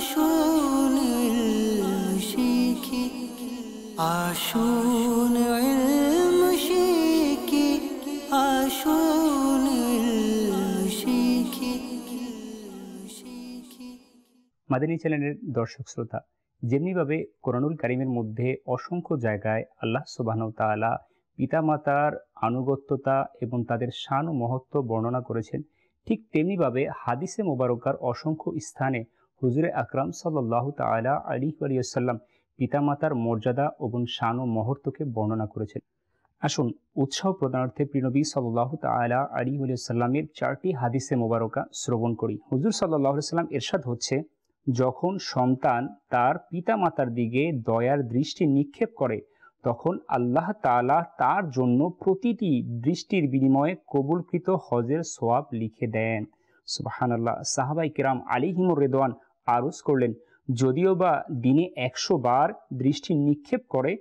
মাদিনী চ্যানেলের দর্শক শ্রোতা যেমনিভাবে কোরআনুল কারিমের মধ্যে অসংখ্য জায়গায় আল্লাহ সুবাহনতালা পিতামাতার আনুগত্যতা এবং তাদের শান ও মহত্ব বর্ণনা করেছেন ঠিক তেমনিভাবে হাদিসে মোবারকার অসংখ্য স্থানে হুজুরে আকরাম সাল্লাহ তালা আলী আলিয়াল্লাম পিতামাতার মর্যাদা এবং শান ও মহর্তকে বর্ণনা করেছেন আসুন উৎসাহ প্রদানার্থে প্রিনবী সাল্লাহ তালা আলী আলিয়াল্লামের চারটি হাদিসে মোবারকা শ্রবণ করি হুজুর সাল্লাহ সাল্লাম এরশাদ হচ্ছে যখন সন্তান তার পিতামাতার দিকে দয়ার দৃষ্টি নিক্ষেপ করে তখন আল্লাহ তালা তার জন্য প্রতিটি দৃষ্টির বিনিময়ে কবুলকৃত হজের সোয়াব লিখে দেন সুবাহান আল্লাহ সাহাবাই কিরাম আলী হিমর রেদওয়ান আরজ করলেন যদিও বা দিনে একশো বার দৃষ্টি নিক্ষেপ করে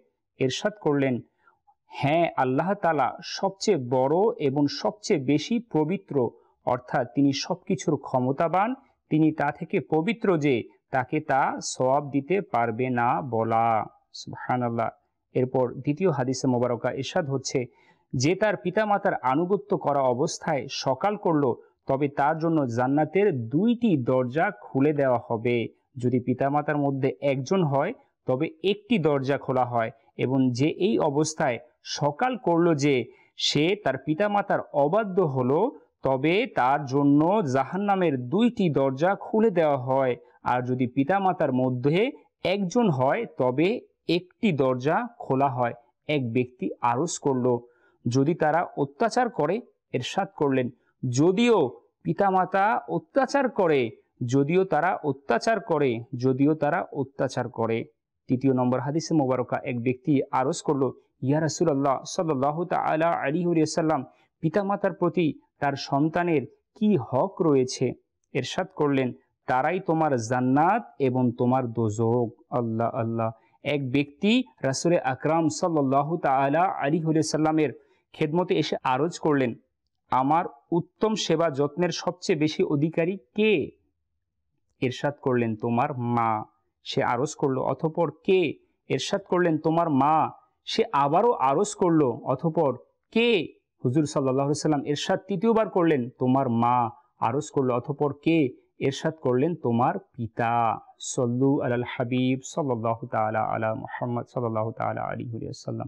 এরশাদ করলেন হ্যাঁ আল্লাহ তালা সবচেয়ে বড় এবং সবচেয়ে বেশি পবিত্র অর্থাৎ তিনি সব কিছুর ক্ষমতাবান তিনি তা থেকে পবিত্র যে তাকে তা সব দিতে পারবে না বলা সুহান আল্লাহ এরপর দ্বিতীয় হাদিসে মোবারকা এরশাদ হচ্ছে যে তার পিতামাতার আনুগত্য করা অবস্থায় সকাল করলো তবে তার জন্য জান্নাতের দুইটি দরজা খুলে দেওয়া হবে যদি পিতামাতার মধ্যে একজন হয় তবে একটি দরজা খোলা হয় এবং যে এই অবস্থায় সকাল করল যে সে তার পিতামাতার অবাধ্য হলো তবে তার জন্য জাহান্নামের দুইটি দরজা খুলে দেওয়া হয় আর যদি পিতামাতার মধ্যে একজন হয় তবে একটি দরজা খোলা হয় এক ব্যক্তি আরজ করল যদি তারা অত্যাচার করে এরশাদ করলেন যদিও পিতামাতা অত্যাচার করে যদিও তারা অত্যাচার করে যদিও তারা অত্যাচার করে তৃতীয় নম্বর হাদিসে মোবারকা এক ব্যক্তি আরজ করল ইয়া রাসুলাল্লাহ সাল্লাহ তালা পিতা পিতামাতার প্রতি তার সন্তানের কি হক রয়েছে এরশাদ করলেন তারাই তোমার জান্নাত এবং তোমার দোজক আল্লাহ আল্লাহ এক ব্যক্তি রাসুলে আকরাম সাল্লাহ তালা আলী সাল্লামের খেদমতে এসে আরজ করলেন আমার উত্তম সেবা যত্নের সবচেয়ে বেশি অধিকারী কে এরশাদ করলেন তোমার মা সে আরজ করলো অথপর কে এরশাদ করলেন তোমার মা সে আবারও আরজ করলো অথপর কে হুজুর সাল্লাহ সাল্লাম এরশাদ তৃতীয়বার করলেন তোমার মা আরজ করলো অথপর কে এরশাদ করলেন তোমার পিতা সল্লু আল হাবিব সাল্লাহ তালা আলা মোহাম্মদ সাল্লাহ তালা আলী সাল্লাম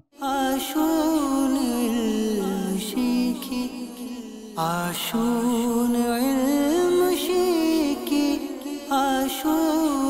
آشون علم ع مشکی آشو